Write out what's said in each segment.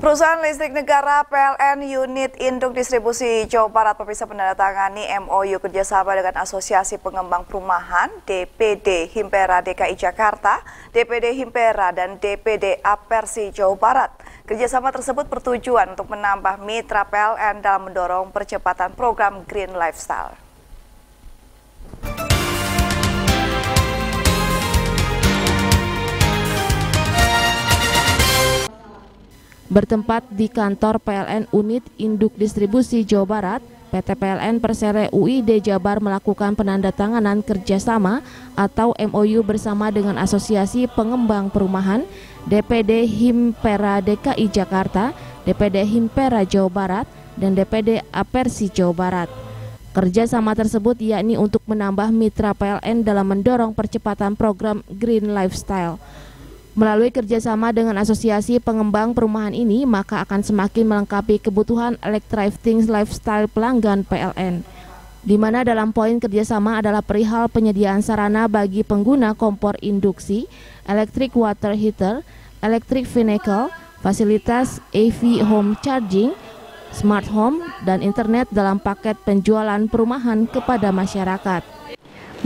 Perusahaan listrik negara PLN Unit Induk Distribusi Jawa Barat pemirsa menandatangani MOU kerjasama dengan Asosiasi Pengembang Perumahan DPD Himpera DKI Jakarta, DPD Himpera dan DPD Apersi Jawa Barat. Kerjasama tersebut bertujuan untuk menambah mitra PLN dalam mendorong percepatan program Green Lifestyle. bertempat di kantor PLN Unit Induk Distribusi Jawa Barat, PT PLN Persere UID Jabar melakukan penandatanganan kerjasama atau MOU bersama dengan Asosiasi Pengembang Perumahan, DPD Himpera DKI Jakarta, DPD Himpera Jawa Barat, dan DPD Apersi Jawa Barat. Kerjasama tersebut yakni untuk menambah mitra PLN dalam mendorong percepatan program Green Lifestyle. Melalui kerjasama dengan asosiasi pengembang perumahan ini, maka akan semakin melengkapi kebutuhan Things lifestyle pelanggan PLN. Di mana dalam poin kerjasama adalah perihal penyediaan sarana bagi pengguna kompor induksi, electric water heater, electric vehicle, fasilitas AV home charging, smart home, dan internet dalam paket penjualan perumahan kepada masyarakat.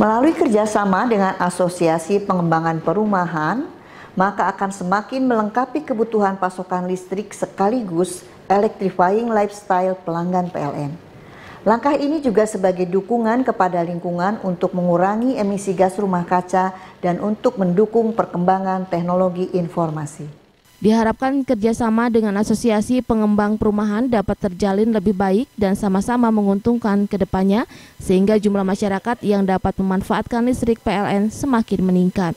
Melalui kerjasama dengan Asosiasi Pengembangan Perumahan, maka akan semakin melengkapi kebutuhan pasokan listrik sekaligus electrifying lifestyle pelanggan PLN. Langkah ini juga sebagai dukungan kepada lingkungan untuk mengurangi emisi gas rumah kaca dan untuk mendukung perkembangan teknologi informasi. Diharapkan kerjasama dengan Asosiasi Pengembang Perumahan dapat terjalin lebih baik dan sama-sama menguntungkan ke depannya, sehingga jumlah masyarakat yang dapat memanfaatkan listrik PLN semakin meningkat.